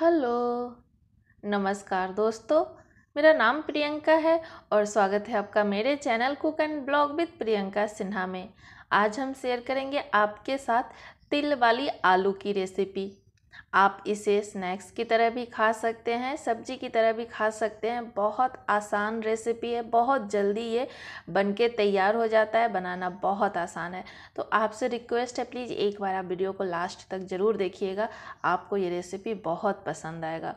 hello नमस्कार दोस्तों मेरा नाम प्रियंका है और स्वागत है आपका मेरे channel cook and blog with Priyanka Sinha में आज हम शेयर करेंगे आपके साथ तिल वाली आलू की रेसिपी आप इसे स्नैक्स की तरह भी खा सकते हैं सब्जी की तरह भी खा सकते हैं बहुत आसान रेसिपी है बहुत जल्दी ये बन के तैयार हो जाता है बनाना बहुत आसान है तो आपसे रिक्वेस्ट है प्लीज़ एक बार आप वीडियो को लास्ट तक ज़रूर देखिएगा आपको ये रेसिपी बहुत पसंद आएगा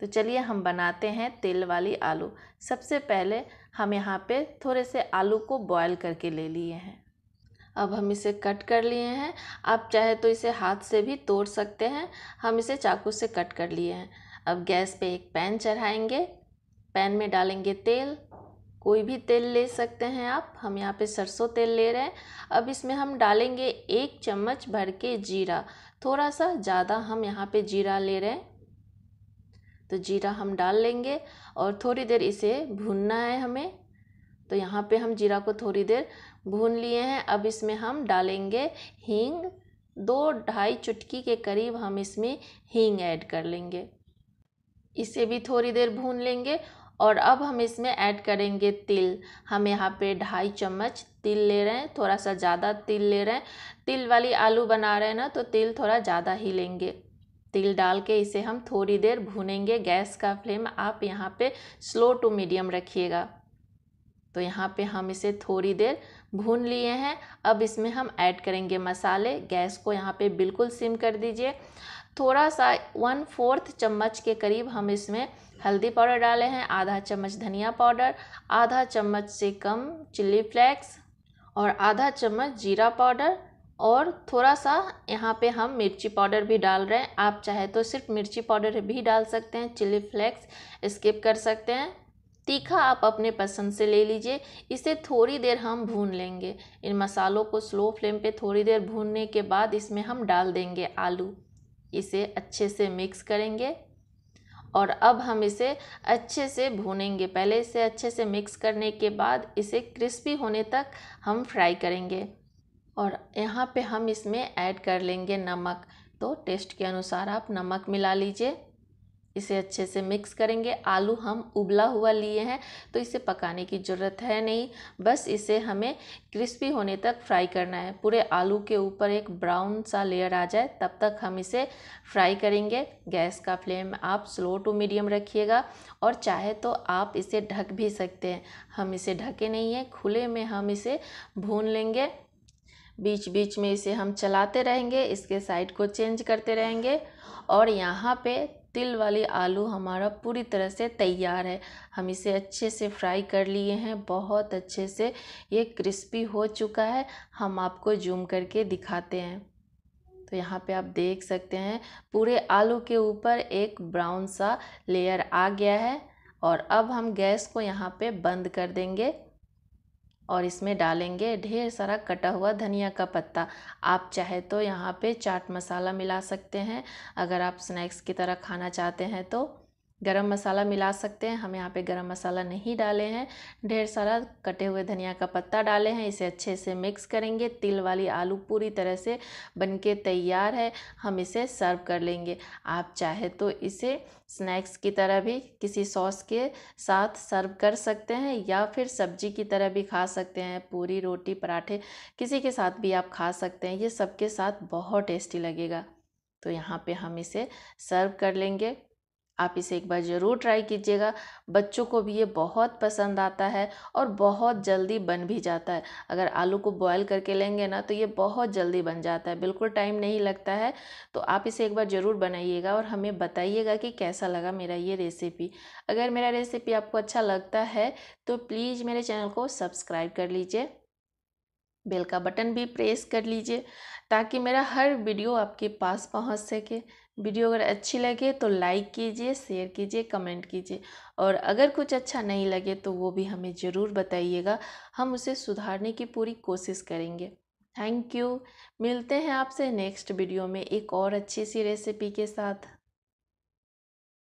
तो चलिए हम बनाते हैं तेल वाली आलू सबसे पहले हम यहाँ पर थोड़े से आलू को बॉयल करके ले लिए हैं अब हम इसे कट कर लिए हैं आप चाहे तो इसे हाथ से भी तोड़ सकते हैं हम इसे चाकू से कट कर लिए हैं अब गैस पे एक पैन चढ़ाएंगे पैन में डालेंगे तेल कोई भी तेल ले सकते हैं आप हम यहाँ पे सरसों तेल ले रहे हैं अब इसमें हम डालेंगे एक चम्मच भर के जीरा थोड़ा सा ज़्यादा हम यहाँ पे जीरा ले रहे हैं तो जीरा हम डाल लेंगे और थोड़ी देर इसे भूनना है हमें तो यहाँ पे हम जीरा को थोड़ी देर भून लिए हैं अब इसमें हम डालेंगे हींग दो ढाई चुटकी के करीब हम इसमें हींग ऐड कर लेंगे इसे भी थोड़ी देर भून लेंगे और अब हम इसमें ऐड करेंगे तिल हम यहाँ पे ढाई चम्मच तिल ले रहे हैं थोड़ा सा ज़्यादा तिल ले रहे हैं तिल वाली आलू बना रहे हैं ना तो तिल थोड़ा ज़्यादा ही लेंगे तिल डाल के इसे हम थोड़ी देर भूनेंगे गैस का फ्लेम आप यहाँ पे स्लो टू मीडियम रखिएगा तो यहाँ पे हम इसे थोड़ी देर भून लिए हैं अब इसमें हम ऐड करेंगे मसाले गैस को यहाँ पे बिल्कुल सिम कर दीजिए थोड़ा सा वन फोर्थ चम्मच के करीब हम इसमें हल्दी पाउडर डाले हैं आधा चम्मच धनिया पाउडर आधा चम्मच से कम चिल्ली फ्लेक्स और आधा चम्मच जीरा पाउडर और थोड़ा सा यहाँ पे हम मिर्ची पाउडर भी डाल रहे हैं आप चाहे तो सिर्फ मिर्ची पाउडर भी डाल सकते हैं चिल्ली फ्लेक्स स्किप कर सकते हैं तीखा आप अपने पसंद से ले लीजिए इसे थोड़ी देर हम भून लेंगे इन मसालों को स्लो फ्लेम पे थोड़ी देर भूनने के बाद इसमें हम डाल देंगे आलू इसे अच्छे से मिक्स करेंगे और अब हम इसे अच्छे से भूनेंगे पहले इसे अच्छे से मिक्स करने के बाद इसे क्रिस्पी होने तक हम फ्राई करेंगे और यहाँ पे हम इसमें ऐड कर लेंगे नमक तो टेस्ट के अनुसार आप नमक मिला लीजिए इसे अच्छे से मिक्स करेंगे आलू हम उबला हुआ लिए हैं तो इसे पकाने की ज़रूरत है नहीं बस इसे हमें क्रिस्पी होने तक फ्राई करना है पूरे आलू के ऊपर एक ब्राउन सा लेयर आ जाए तब तक हम इसे फ्राई करेंगे गैस का फ्लेम आप स्लो टू मीडियम रखिएगा और चाहे तो आप इसे ढक भी सकते हैं हम इसे ढके नहीं हैं खुले में हम इसे भून लेंगे बीच बीच में इसे हम चलाते रहेंगे इसके साइड को चेंज करते रहेंगे और यहाँ पे तिल वाले आलू हमारा पूरी तरह से तैयार है हम इसे अच्छे से फ्राई कर लिए हैं बहुत अच्छे से ये क्रिस्पी हो चुका है हम आपको जूम करके दिखाते हैं तो यहाँ पे आप देख सकते हैं पूरे आलू के ऊपर एक ब्राउन सा लेयर आ गया है और अब हम गैस को यहाँ पे बंद कर देंगे और इसमें डालेंगे ढेर सारा कटा हुआ धनिया का पत्ता आप चाहे तो यहाँ पे चाट मसाला मिला सकते हैं अगर आप स्नैक्स की तरह खाना चाहते हैं तो गरम मसाला मिला सकते हैं हम यहाँ पे गरम मसाला नहीं डाले हैं ढेर सारा कटे हुए धनिया का पत्ता डाले हैं इसे अच्छे से मिक्स करेंगे तिल वाली आलू पूरी तरह से बनके तैयार है हम इसे सर्व कर लेंगे आप चाहे तो इसे स्नैक्स की तरह भी किसी सॉस के साथ सर्व कर सकते हैं या फिर सब्जी की तरह भी खा सकते हैं पूरी रोटी पराठे किसी के साथ भी आप खा सकते हैं ये सबके साथ बहुत टेस्टी लगेगा तो यहाँ पर हम इसे सर्व कर लेंगे आप इसे एक बार ज़रूर ट्राई कीजिएगा बच्चों को भी ये बहुत पसंद आता है और बहुत जल्दी बन भी जाता है अगर आलू को बॉयल करके लेंगे ना तो ये बहुत जल्दी बन जाता है बिल्कुल टाइम नहीं लगता है तो आप इसे एक बार ज़रूर बनाइएगा और हमें बताइएगा कि कैसा लगा मेरा ये रेसिपी अगर मेरा रेसिपी आपको अच्छा लगता है तो प्लीज़ मेरे चैनल को सब्सक्राइब कर लीजिए बेल का बटन भी प्रेस कर लीजिए ताकि मेरा हर वीडियो आपके पास पहुंच सके वीडियो अगर अच्छी लगे तो लाइक कीजिए शेयर कीजिए कमेंट कीजिए और अगर कुछ अच्छा नहीं लगे तो वो भी हमें ज़रूर बताइएगा हम उसे सुधारने की पूरी कोशिश करेंगे थैंक यू मिलते हैं आपसे नेक्स्ट वीडियो में एक और अच्छी सी रेसिपी के साथ